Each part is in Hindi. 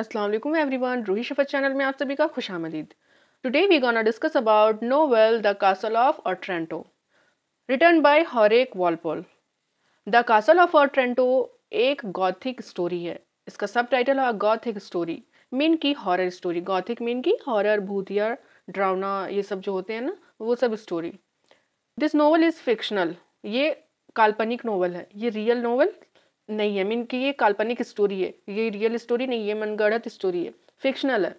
अस्सलाम वालेकुम एवरीवन रूही शफ़त चैनल में आप सभी का खुश आमदीद today we gonna discuss about novel the castle of Otranto written by Horace Walpole the castle of Otranto एक गॉथिक स्टोरी है इसका सब टाइटल है गॉथिक स्टोरी मीन की हॉरर स्टोरी गॉथिक मीन की हॉरर भूतिया ड्रामा ये सब जो होते हैं ना वो सब story this novel is fictional ये काल्पनिक नोवल है ये रियल नोवल नहीं है मीन कि ये काल्पनिक स्टोरी है ये रियल स्टोरी नहीं है मनगढ़ंत स्टोरी है फिक्शनल है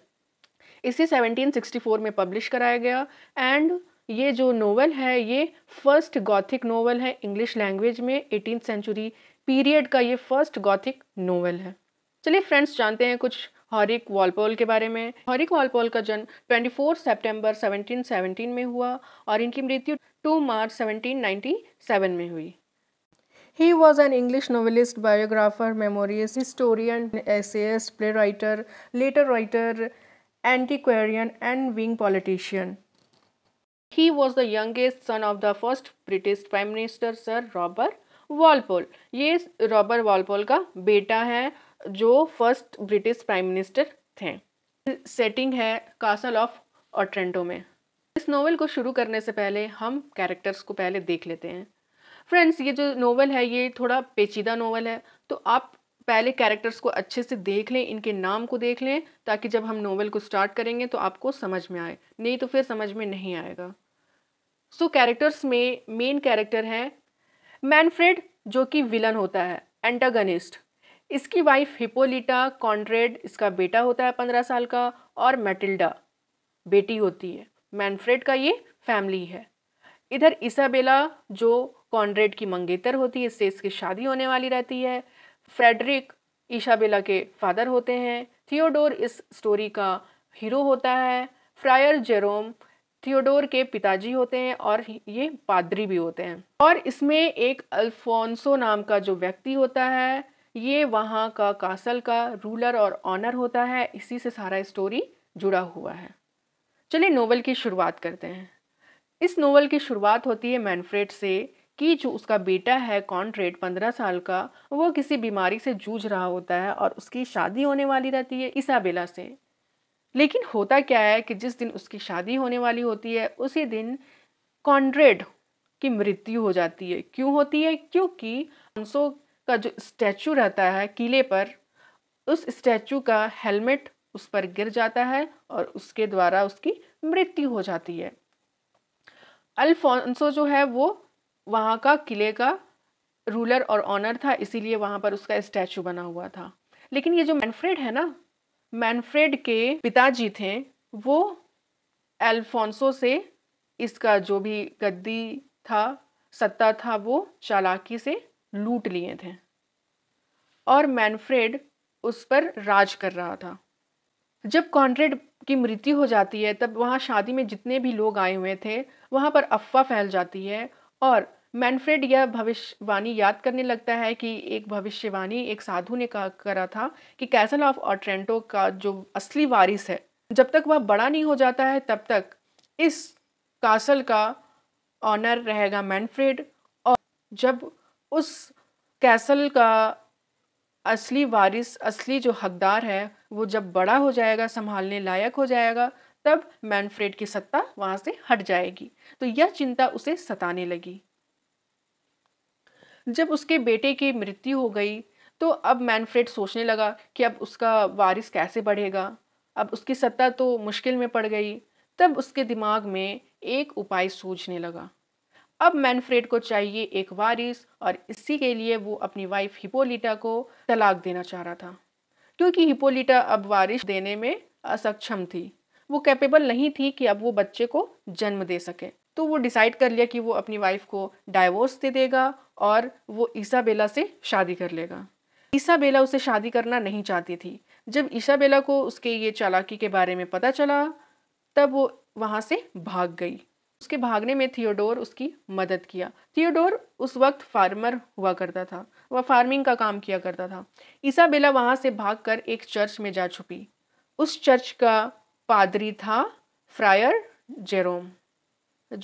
इसे 1764 में पब्लिश कराया गया एंड ये जो नोवेल है ये फर्स्ट गॉथिक नोवेल है इंग्लिश लैंग्वेज में एटीन सेंचुरी पीरियड का ये फर्स्ट गॉथिक नोवेल है चलिए फ्रेंड्स जानते हैं कुछ हॉरिक वॉलपोल के बारे में हॉरिक वॉलपोल का जन्म 24 सितंबर 1717 में हुआ और इनकी मृत्यु 2 मार्च 1797 में हुई He was an English novelist, biographer, memoirist, historian, essayist, playwriter later writer, antiquarian and wing politician. He was the youngest son of the first British Prime Minister Sir Robert walpole ये robert walpole का बेटा है जो first british prime minister थे setting है castle of otranto में इस नोवेल को शुरू करने से पहले हम कैरेक्टर्स को पहले देख लेते हैं फ्रेंड्स ये जो नोवेल है ये थोड़ा पेचीदा नोवेल है तो आप पहले कैरेक्टर्स को अच्छे से देख लें इनके नाम को देख लें ताकि जब हम नोवेल को स्टार्ट करेंगे तो आपको समझ में आए नहीं तो फिर समझ में नहीं आएगा सो so, कैरेक्टर्स में मेन कैरेक्टर हैं मैनफ्रेड जो कि विलन होता है एंटागनिस्ट इसकी वाइफ हिपोलिटा कॉन्ड्रेड इसका बेटा होता है पंद्रह साल का और मैटिल्डा बेटी होती है मैनफ्रेड का ये फैमिली है इधर इसाबेला जो कॉन्ड्रेड की मंगेतर होती है इससे इसकी शादी होने वाली रहती है फ्रेडरिक ईशाबेला के फादर होते हैं थियोडोर इस स्टोरी का हीरो होता है फ्रायर जेरोम थियोडोर के पिताजी होते हैं और ये पादरी भी होते हैं और इसमें एक अल्फोंसो नाम का जो व्यक्ति होता है ये वहाँ का कासल का रूलर और ऑनर होता है इसी से सारा स्टोरी जुड़ा हुआ है चलिए नोवेल की शुरुआत करते हैं इस नोवेल की शुरुआत होती है मैनफ्रेड से कि जो उसका बेटा है कॉन्ट्रेट पंद्रह साल का वो किसी बीमारी से जूझ रहा होता है और उसकी शादी होने वाली रहती है इसाबेला से लेकिन होता क्या है कि जिस दिन उसकी शादी होने वाली होती है उसी दिन कॉन्ड्रेड की मृत्यु हो जाती है क्यों होती है क्योंकि अंसो का जो स्टैचू रहता है किले पर उस स्टैचू का हेलमेट उस पर गिर जाता है और उसके द्वारा उसकी मृत्यु हो जाती है अल्फोंसो जो है वो वहाँ का किले का रूलर और ऑनर था इसीलिए वहाँ पर उसका स्टैचू बना हुआ था लेकिन ये जो मैनफ्रेड है ना मैनफ्रेड के पिताजी थे वो एल्फोंसो से इसका जो भी गद्दी था सत्ता था वो चालाकी से लूट लिए थे और मैनफ्रेड उस पर राज कर रहा था जब कॉन्ट्रेड की मृत्यु हो जाती है तब वहाँ शादी में जितने भी लोग आए हुए थे वहाँ पर अफवाह फैल जाती है और मैनफ्रेड यह भविष्यवाणी याद करने लगता है कि एक भविष्यवाणी एक साधु ने कहा करा था कि कैसल ऑफ ऑट्रेंटो का जो असली वारिस है जब तक वह बड़ा नहीं हो जाता है तब तक इस कासल का ऑनर रहेगा मैनफ्रेड और जब उस कैसल का असली वारिस असली जो हकदार है वो जब बड़ा हो जाएगा संभालने लायक हो जाएगा तब मैनफ्रेड की सत्ता वहाँ से हट जाएगी तो यह चिंता उसे सताने लगी जब उसके बेटे की मृत्यु हो गई तो अब मैनफ्रेड सोचने लगा कि अब उसका वारिस कैसे बढ़ेगा अब उसकी सत्ता तो मुश्किल में पड़ गई तब उसके दिमाग में एक उपाय सूझने लगा अब मैनफ्रेड को चाहिए एक वारिस और इसी के लिए वो अपनी वाइफ हिपोलिटा को तलाक देना चाह रहा था क्योंकि हिपोलिटा अब वारिस देने में असक्षम थी वो कैपेबल नहीं थी कि अब वो बच्चे को जन्म दे सके तो वो डिसाइड कर लिया कि वो अपनी वाइफ को डाइवोर्स दे देगा और वो ईसाबेला से शादी कर लेगा ईसाबेला उसे शादी करना नहीं चाहती थी जब ईसाबेला को उसके ये चालाकी के बारे में पता चला तब वो वहाँ से भाग गई उसके भागने में थियोडोर उसकी मदद किया थियोडोर उस वक्त फार्मर हुआ करता था वह फार्मिंग का काम किया करता था ईसाबेला वहाँ से भाग एक चर्च में जा छुपी उस चर्च का पादरी था फ्रायर जेरोम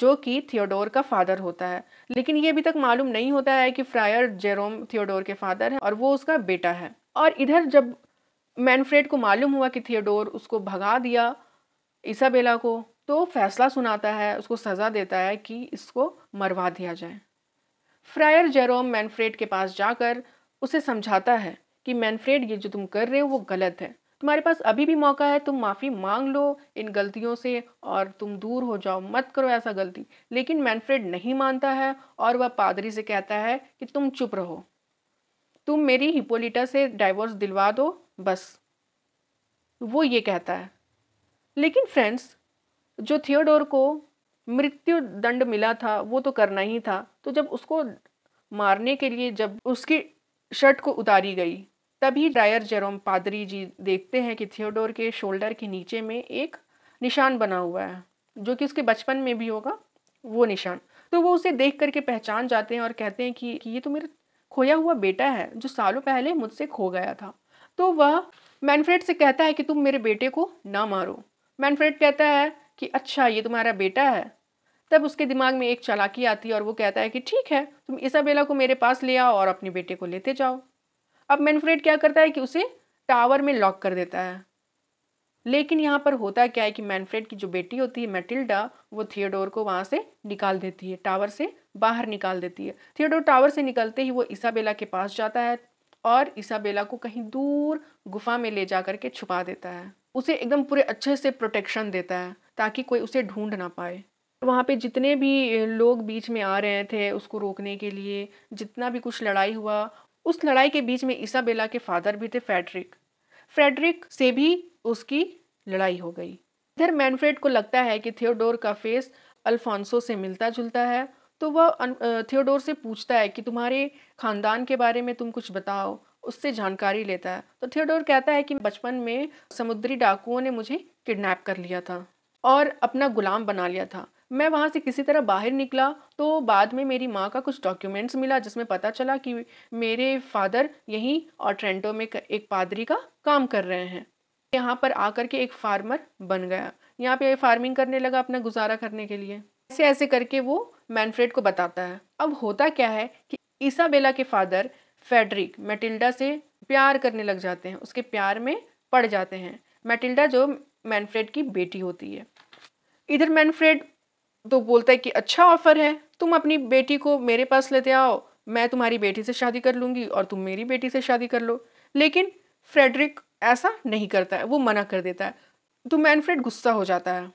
जो कि थियोडोर का फादर होता है लेकिन ये अभी तक मालूम नहीं होता है कि फ्रायर जेरोम थियोडोर के फादर हैं और वो उसका बेटा है और इधर जब मैनफ्रेड को मालूम हुआ कि थियोडोर उसको भगा दिया इसाबेला को तो फैसला सुनाता है उसको सज़ा देता है कि इसको मरवा दिया जाए फ्रायर जेरोम मैनफ्रेड के पास जाकर उसे समझाता है कि मैनफ्रेड ये जो तुम कर रहे हो वो गलत है तुम्हारे पास अभी भी मौका है तुम माफ़ी मांग लो इन गलतियों से और तुम दूर हो जाओ मत करो ऐसा गलती लेकिन मैनफ्रेड नहीं मानता है और वह पादरी से कहता है कि तुम चुप रहो तुम मेरी हिपोलिटा से डाइवोर्स दिलवा दो बस वो ये कहता है लेकिन फ्रेंड्स जो थियोडोर को मृत्यु दंड मिला था वो तो करना ही था तो जब उसको मारने के लिए जब उसकी शर्ट को उतारी गई तभी डायर जेरोम पादरी जी देखते हैं कि थियोडोर के शोल्डर के नीचे में एक निशान बना हुआ है जो कि उसके बचपन में भी होगा वो निशान तो वो उसे देख करके पहचान जाते हैं और कहते हैं कि, कि ये तो मेरा खोया हुआ बेटा है जो सालों पहले मुझसे खो गया था तो वह मैनफ्रेड से कहता है कि तुम मेरे बेटे को ना मारो मैनफ्रेड कहता है कि अच्छा ये तुम्हारा बेटा है तब उसके दिमाग में एक चालाकी आती है और वो कहता है कि ठीक है तुम इसाबेला को मेरे पास ले आओ और अपने बेटे को लेते जाओ अब मैनफ्रेड क्या करता है कि उसे टावर में लॉक कर देता है लेकिन यहाँ पर होता क्या है कि मैनफ्रेड की जो बेटी होती है मैटिल्डा वो थियोडोर को वहाँ से निकाल देती है टावर से बाहर निकाल देती है थियोडोर टावर से निकलते ही वो इसाबेला के पास जाता है और इसाबेला को कहीं दूर गुफा में ले जा करके छुपा देता है उसे एकदम पूरे अच्छे से प्रोटेक्शन देता है ताकि कोई उसे ढूंढ ना पाए वहाँ पे जितने भी लोग बीच में आ रहे थे उसको रोकने के लिए जितना भी कुछ लड़ाई हुआ उस लड़ाई के बीच में ईसाबेला के फादर भी थे फ्रेडरिक फ्रेडरिक से भी उसकी लड़ाई हो गई इधर मैनफ्रेड को लगता है कि थियोडोर का फेस अल्फांसो से मिलता जुलता है तो वह थियोडोर से पूछता है कि तुम्हारे खानदान के बारे में तुम कुछ बताओ उससे जानकारी लेता है तो थियोडोर कहता है कि बचपन में समुद्री डाकुओं ने मुझे किडनैप कर लिया था और अपना गुलाम बना लिया था मैं वहाँ से किसी तरह बाहर निकला तो बाद में मेरी माँ का कुछ डॉक्यूमेंट्स मिला जिसमें पता चला कि मेरे फादर यहीं और ट्रेंटो में एक पादरी का काम कर रहे हैं यहाँ पर आकर के एक फार्मर बन गया यहाँ पे फार्मिंग करने लगा अपना गुजारा करने के लिए ऐसे ऐसे करके वो मैनफ्रेड को बताता है अब होता क्या है कि ईसाबेला के फादर फेडरिक मेटिल्डा से प्यार करने लग जाते हैं उसके प्यार में पड़ जाते हैं मेटिल्डा जो मैनफ्रेड की बेटी होती है इधर मैनफ्रेड तो बोलता है कि अच्छा ऑफर है तुम अपनी बेटी को मेरे पास लेते आओ मैं तुम्हारी बेटी से शादी कर लूँगी और तुम मेरी बेटी से शादी कर लो लेकिन फ्रेडरिक ऐसा नहीं करता है वो मना कर देता है तो मैनफ्रेड गुस्सा हो जाता है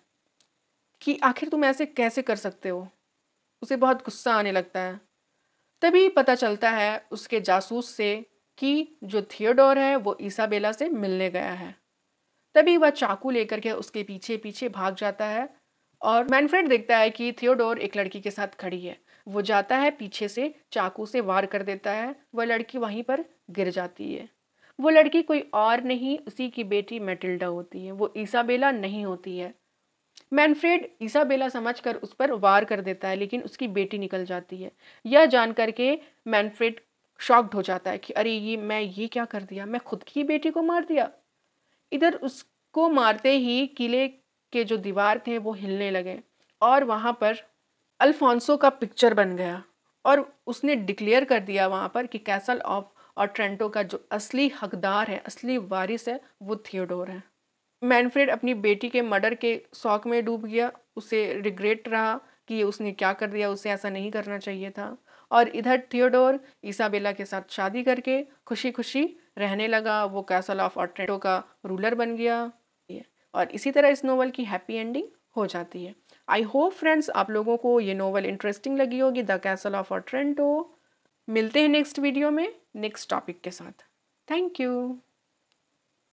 कि आखिर तुम ऐसे कैसे कर सकते हो उसे बहुत गुस्सा आने लगता है तभी पता चलता है उसके जासूस से कि जो थियोडोर है वो ईसाबेला से मिलने गया है तभी वह चाकू लेकर के उसके पीछे पीछे भाग जाता है और मैनफ्रेड देखता है कि थियोडोर एक लड़की के साथ खड़ी है वो जाता है पीछे से चाकू से वार कर देता है वह लड़की वहीं पर गिर जाती है वो लड़की कोई और नहीं उसी की बेटी मेटिल्डा होती है वो ईसाबेला नहीं होती है मैनफ्रेड ईसाबेला समझकर उस पर वार कर देता है लेकिन उसकी बेटी निकल जाती है यह जान करके मैनफ्रेड शॉक्ड हो जाता है कि अरे ये मैं ये क्या कर दिया मैं खुद की बेटी को मार दिया इधर उसको मारते ही किले के जो दीवार थे वो हिलने लगे और वहाँ पर अल्फोंसो का पिक्चर बन गया और उसने डिक्लेयर कर दिया वहाँ पर कि कैसल ऑफ और ट्रेंटो का जो असली हकदार है असली वारिस है वो थियोडोर है मैनफ्रेड अपनी बेटी के मर्डर के शौक में डूब गया उसे रिग्रेट रहा कि उसने क्या कर दिया उसे ऐसा नहीं करना चाहिए था और इधर थियोडोर ईसाबेला के साथ शादी करके खुशी खुशी रहने लगा वो कैसल ऑफ ऑट्रेटो का रूलर बन गया और इसी तरह इस नोवेल की हैप्पी एंडिंग हो जाती है आई होप फ्रेंड्स आप लोगों को ये नोवेल इंटरेस्टिंग लगी होगी the castle of Otranto मिलते हैं नेक्स्ट वीडियो में नेक्स्ट टॉपिक के साथ थैंक यू